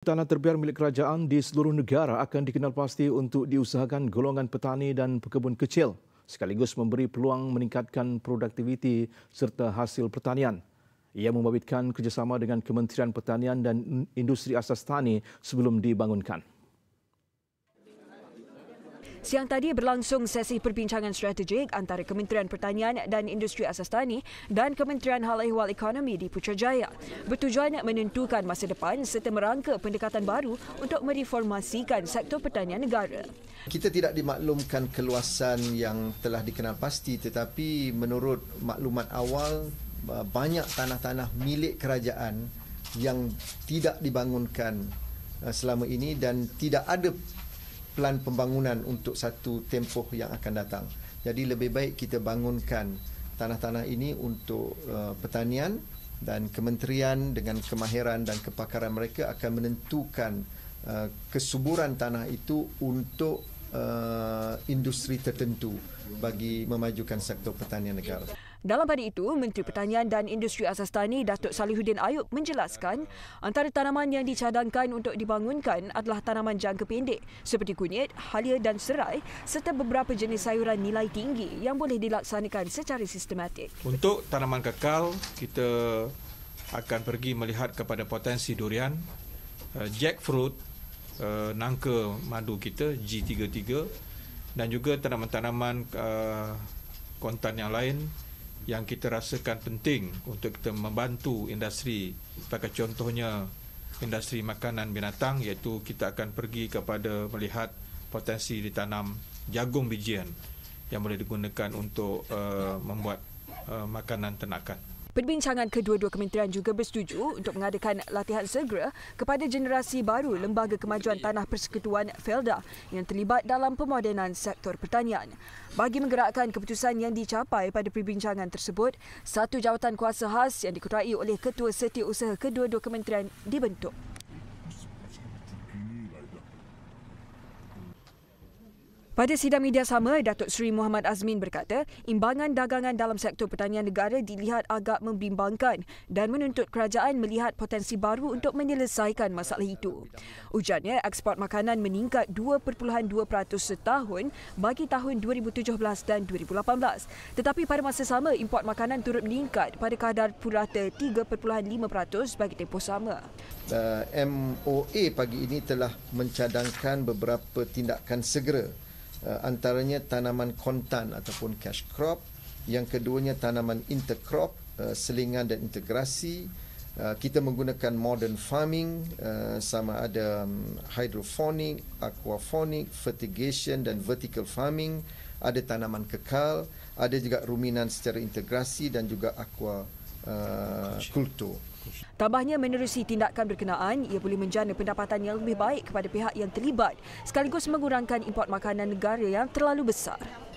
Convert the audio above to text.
Tanah terbiar milik kerajaan di seluruh negara akan dikenal pasti untuk diusahakan golongan petani dan pekebun kecil sekaligus memberi peluang meningkatkan produktiviti serta hasil pertanian. Ia membabitkan kerjasama dengan Kementerian Pertanian dan Industri Asas Tani sebelum dibangunkan. Siang tadi berlangsung sesi perbincangan strategik antara Kementerian Pertanian dan Industri Asas Tani dan Kementerian Hal Ehwal Ekonomi di Putrajaya bertujuan menentukan masa depan serta merangka pendekatan baru untuk mereformasikan sektor pertanian negara. Kita tidak dimaklumkan keluasan yang telah dikenal pasti tetapi menurut maklumat awal banyak tanah-tanah milik kerajaan yang tidak dibangunkan eh, selama ini dan tidak ada plan pembangunan untuk satu tempoh yang akan datang. Jadi lebih baik kita bangunkan tanah-tanah ini untuk uh, pertanian dan kementerian dengan kemahiran dan kepakaran mereka akan menentukan uh, kesuburan tanah itu untuk uh, industri tertentu bagi memajukan sektor pertanian negara. Dalam pada itu, Menteri Pertanian dan Industri Asas Tani Datuk Salihuddin Ayub menjelaskan antara tanaman yang dicadangkan untuk dibangunkan adalah tanaman jangka pendek seperti kunyit, halia dan serai serta beberapa jenis sayuran nilai tinggi yang boleh dilaksanakan secara sistematik. Untuk tanaman kekal, kita akan pergi melihat kepada potensi durian, uh, jackfruit uh, nangka madu kita G33 dan juga tanaman-tanaman uh, kontan yang lain yang kita rasakan penting untuk kita membantu industri sebagai contohnya industri makanan binatang iaitu kita akan pergi kepada melihat potensi ditanam jagung bijian yang boleh digunakan untuk uh, membuat uh, makanan ternakan. Perbincangan kedua-dua kementerian juga bersetuju untuk mengadakan latihan segera kepada generasi baru Lembaga Kemajuan Tanah Persekutuan Felda yang terlibat dalam pemodenan sektor pertanian. Bagi menggerakkan keputusan yang dicapai pada perbincangan tersebut, satu jawatan kuasa khas yang dikurai oleh Ketua Setiausaha kedua-dua kementerian dibentuk. Pada sidang media sama, Datuk Seri Muhammad Azmin berkata, imbangan dagangan dalam sektor pertanian negara dilihat agak membimbangkan dan menuntut kerajaan melihat potensi baru untuk menyelesaikan masalah itu. Ujarnya, eksport makanan meningkat 2.2% setahun bagi tahun 2017 dan 2018. Tetapi pada masa sama, import makanan turut meningkat pada kadar purata 3.5% bagi tempoh sama. Eh, MOA pagi ini telah mencadangkan beberapa tindakan segera Eh, antaranya tanaman kontan ataupun cash crop yang keduanya tanaman intercrop eh, selingan dan integrasi eh, kita menggunakan modern farming sama ada mm, hydroponic aquaponic fertigation dan vertical farming ada tanaman kekal ada juga ruminan secara integrasi dan juga aqua Eh, kultur. Tambahnya menerusi tindakan berkenaan, ia boleh menjana pendapatan yang lebih baik kepada pihak yang terlibat sekaligus mengurangkan import makanan negara yang terlalu besar.